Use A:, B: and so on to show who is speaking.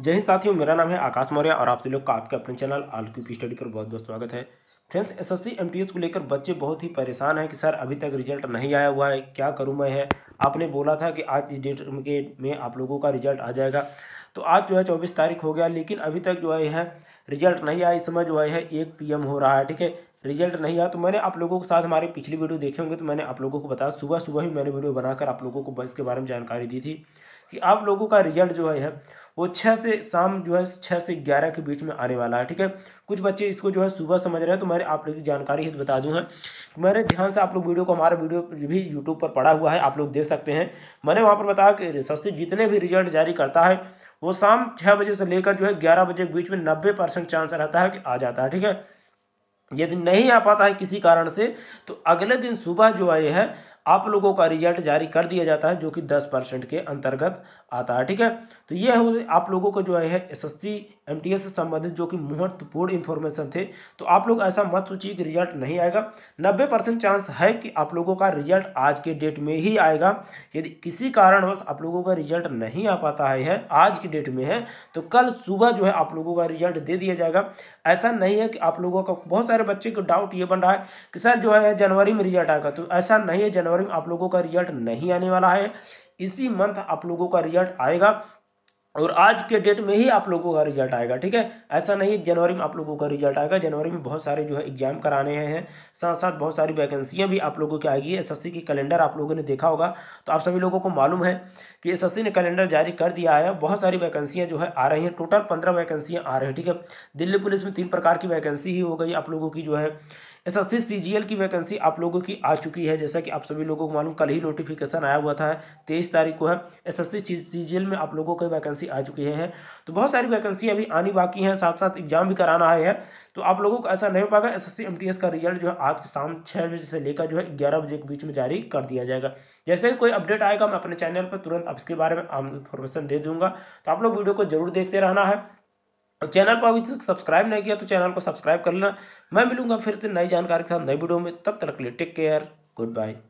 A: जय हिंद साथियों मेरा नाम है आकाश मौर्य और आप लोग का आपके अपने चैनल आल क्यू स्टडी पर बहुत बहुत स्वागत है फ्रेंड्स एसएससी एमटीएस को लेकर बच्चे बहुत ही परेशान हैं कि सर अभी तक रिजल्ट नहीं आया हुआ है क्या करूं मैं है आपने बोला था कि आज इस डेट के में आप लोगों का रिजल्ट आ जाएगा तो आज जो है चौबीस तारीख हो गया लेकिन अभी तक जो है रिजल्ट नहीं आया इस समय जो है एक पी हो रहा है ठीक है रिजल्ट नहीं आया तो मैंने आप लोगों के साथ हमारे पिछली वीडियो देखे होंगे तो मैंने आप लोगों को बताया सुबह सुबह ही मैंने वीडियो बनाकर आप लोगों को इसके बारे में जानकारी दी थी कि आप लोगों का रिजल्ट जो है वो छः से शाम जो है छः से ग्यारह के बीच में आने वाला है ठीक है कुछ बच्चे इसको जो है सुबह समझ रहे हैं तो मैं आप लोगों की जानकारी ही बता दूँ हाँ। है मेरे ध्यान से आप लोग वीडियो को हमारा वीडियो भी यूट्यूब पर पड़ा हुआ है आप लोग देख सकते हैं मैंने वहाँ पर बताया कि सस्ती जितने भी रिजल्ट जारी करता है वो शाम छः बजे से लेकर जो है ग्यारह बजे के बीच में नब्बे परसेंट चांस रहता है कि आ जाता है ठीक है यदि नहीं आ पाता है किसी कारण से तो अगले दिन सुबह जो है आप लोगों का रिजल्ट जारी कर दिया जाता है जो कि दस परसेंट के अंतर्गत आता है ठीक है तो ये आप लोगों को जो है एस एस सी एम से संबंधित जो कि महत्वपूर्ण इन्फॉर्मेशन थे तो आप लोग ऐसा मत सोचिए कि रिजल्ट नहीं आएगा नब्बे परसेंट चांस है कि आप लोगों का रिजल्ट आज के डेट में ही आएगा यदि किसी कारणवश आप लोगों का रिजल्ट नहीं आ पाता है आज की डेट में है तो कल सुबह जो है आप लोगों का रिजल्ट दे दिया जाएगा ऐसा नहीं है कि आप लोगों का बहुत सारे बच्चे को डाउट ये बन रहा है कि सर जो है जनवरी में रिजल्ट आएगा तो ऐसा नहीं है जनवरी में आप लोगों का रिजल्ट नहीं आने वाला है इसी मंथ आप लोगों का रिजल्ट आएगा और आज के डेट में ही आप लोगों का रिजल्ट आएगा ठीक है ऐसा नहीं जनवरी में आप लोगों का रिजल्ट आएगा जनवरी में बहुत सारे जो है एग्जाम कराने हैं साथ साथ बहुत सारी वैकेंसियां भी आप लोगों की आएगी एसएससी की कैलेंडर आप लोगों ने देखा होगा तो आप सभी लोगों को मालूम है कि एसएससी ने कैलेंडर जारी कर दिया है बहुत सारी वैकेंसियाँ जो है आ रही हैं टोटल पंद्रह वैकेंसियाँ आ रही हैं ठीक है दिल्ली पुलिस में तीन प्रकार की वैकेंसी ही हो गई आप लोगों की जो है एस एस सी की वैकेंसी आप लोगों की आ चुकी है जैसा कि आप सभी लोगों को मालूम कल ही नोटिफिकेशन आया हुआ था तेईस तारीख को है एस एस सी में आप लोगों की वैकेंसी आ चुकी है तो बहुत सारी वैकेंसी अभी आनी बाकी हैं साथ साथ एग्जाम भी कराना है तो आप लोगों को ऐसा नहीं हो पाएगा एस एस का रिजल्ट जो है आज शाम छः बजे से लेकर जो है ग्यारह बजे के बीच में जारी कर दिया जाएगा जैसे ही कोई अपडेट आएगा मैं अपने चैनल पर तुरंत इसके बारे में आम इन्फॉर्मेशन दे दूंगा तो आप लोग वीडियो को जरूर देखते रहना है और चैनल पर अभी तक सब्सक्राइब नहीं किया तो चैनल को सब्सक्राइब कर लेना मैं मिलूंगा फिर से नई जानकारी के साथ नई वीडियो में तब तक लिए टेक केयर गुड बाय